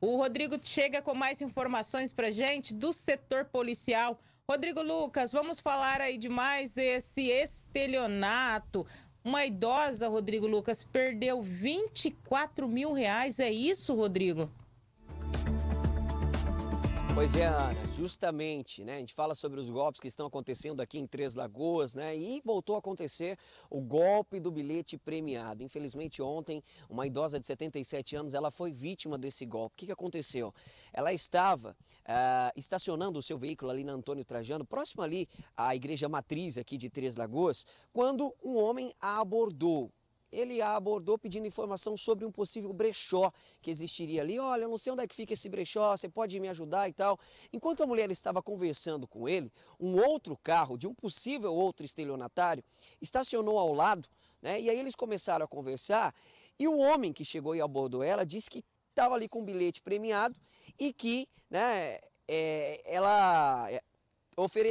O Rodrigo chega com mais informações para gente do setor policial. Rodrigo Lucas, vamos falar aí de mais esse estelionato. Uma idosa, Rodrigo Lucas, perdeu 24 mil reais. É isso, Rodrigo? Pois é, Ana, justamente, né? A gente fala sobre os golpes que estão acontecendo aqui em Três Lagoas, né? E voltou a acontecer o golpe do bilhete premiado. Infelizmente, ontem, uma idosa de 77 anos, ela foi vítima desse golpe. O que, que aconteceu? Ela estava ah, estacionando o seu veículo ali na Antônio Trajano, próximo ali à igreja matriz aqui de Três Lagoas, quando um homem a abordou ele a abordou pedindo informação sobre um possível brechó que existiria ali. Olha, eu não sei onde é que fica esse brechó, você pode me ajudar e tal. Enquanto a mulher estava conversando com ele, um outro carro de um possível outro estelionatário estacionou ao lado, né? E aí eles começaram a conversar e o homem que chegou e abordou ela disse que estava ali com um bilhete premiado e que, né, é, ela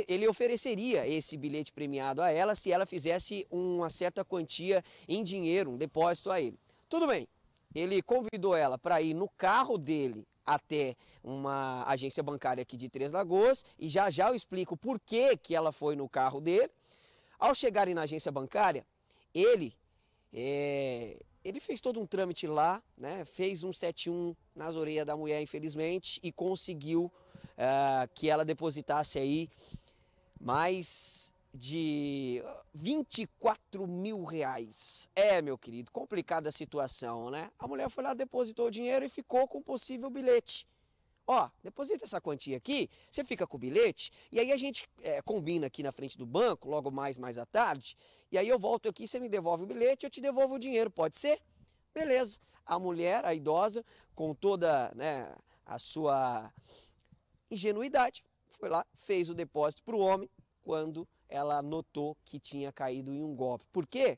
ele ofereceria esse bilhete premiado a ela se ela fizesse uma certa quantia em dinheiro, um depósito a ele. Tudo bem, ele convidou ela para ir no carro dele até uma agência bancária aqui de Três Lagoas e já já eu explico por que, que ela foi no carro dele. Ao chegarem na agência bancária, ele é, ele fez todo um trâmite lá, né? fez um 71 nas orelhas da mulher, infelizmente, e conseguiu uh, que ela depositasse aí mais de 24 mil reais. É, meu querido, complicada a situação, né? A mulher foi lá, depositou o dinheiro e ficou com o possível bilhete. Ó, deposita essa quantia aqui, você fica com o bilhete, e aí a gente é, combina aqui na frente do banco, logo mais, mais à tarde, e aí eu volto aqui, você me devolve o bilhete, eu te devolvo o dinheiro, pode ser? Beleza. A mulher, a idosa, com toda né, a sua ingenuidade, foi lá, fez o depósito para o homem quando ela notou que tinha caído em um golpe. Por quê?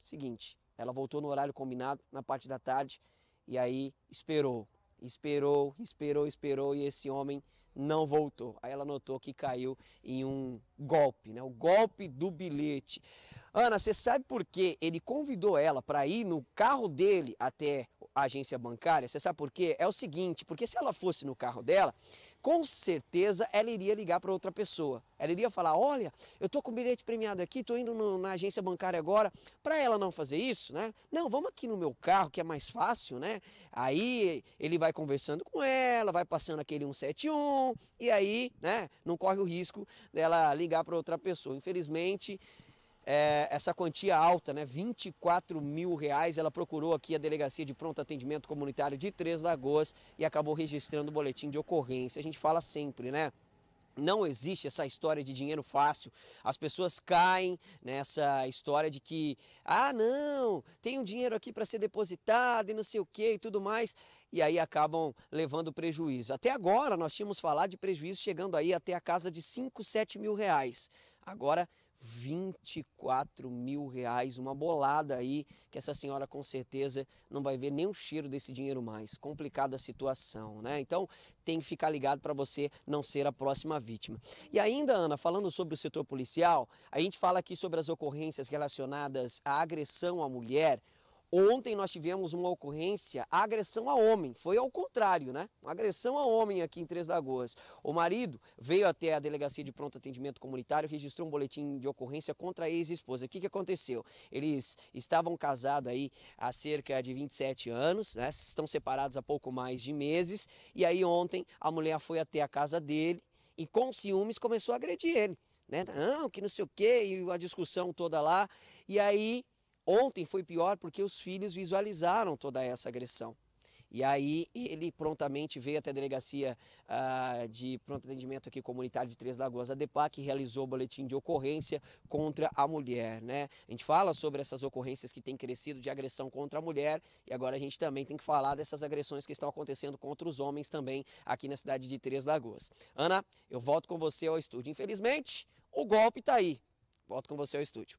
Seguinte, ela voltou no horário combinado, na parte da tarde, e aí esperou, esperou, esperou, esperou, e esse homem não voltou. Aí ela notou que caiu em um golpe, né? O golpe do bilhete. Ana, você sabe por que ele convidou ela para ir no carro dele até a agência bancária? Você sabe por quê? É o seguinte, porque se ela fosse no carro dela, com certeza ela iria ligar para outra pessoa. Ela iria falar: Olha, eu estou com bilhete premiado aqui, estou indo no, na agência bancária agora. Para ela não fazer isso, né? Não, vamos aqui no meu carro que é mais fácil, né? Aí ele vai conversando com ela, vai passando aquele 171 e aí, né? Não corre o risco dela ligar para outra pessoa. Infelizmente, é, essa quantia alta, né, 24 mil reais, ela procurou aqui a Delegacia de Pronto Atendimento Comunitário de Três Lagoas e acabou registrando o boletim de ocorrência. A gente fala sempre, né? Não existe essa história de dinheiro fácil. As pessoas caem nessa história de que, ah, não, tem um dinheiro aqui para ser depositado e não sei o que e tudo mais. E aí acabam levando prejuízo. Até agora nós tínhamos falado de prejuízo chegando aí até a casa de 5, 7 mil reais. Agora 24 mil reais, uma bolada aí, que essa senhora com certeza não vai ver nem o cheiro desse dinheiro mais. Complicada a situação, né? Então tem que ficar ligado para você não ser a próxima vítima. E ainda, Ana, falando sobre o setor policial, a gente fala aqui sobre as ocorrências relacionadas à agressão à mulher, Ontem nós tivemos uma ocorrência, agressão a homem, foi ao contrário, né? Uma agressão a homem aqui em Três Lagoas. O marido veio até a delegacia de pronto atendimento comunitário, registrou um boletim de ocorrência contra a ex-esposa. O que, que aconteceu? Eles estavam casados aí há cerca de 27 anos, né? Estão separados há pouco mais de meses. E aí ontem a mulher foi até a casa dele e com ciúmes começou a agredir ele. Né? Não, que não sei o que, e a discussão toda lá. E aí Ontem foi pior porque os filhos visualizaram toda essa agressão. E aí ele prontamente veio até a delegacia ah, de pronto atendimento aqui comunitário de Três Lagoas, a DEPAC, e realizou o boletim de ocorrência contra a mulher. Né? A gente fala sobre essas ocorrências que têm crescido de agressão contra a mulher e agora a gente também tem que falar dessas agressões que estão acontecendo contra os homens também aqui na cidade de Três Lagoas. Ana, eu volto com você ao estúdio. Infelizmente, o golpe está aí. Volto com você ao estúdio.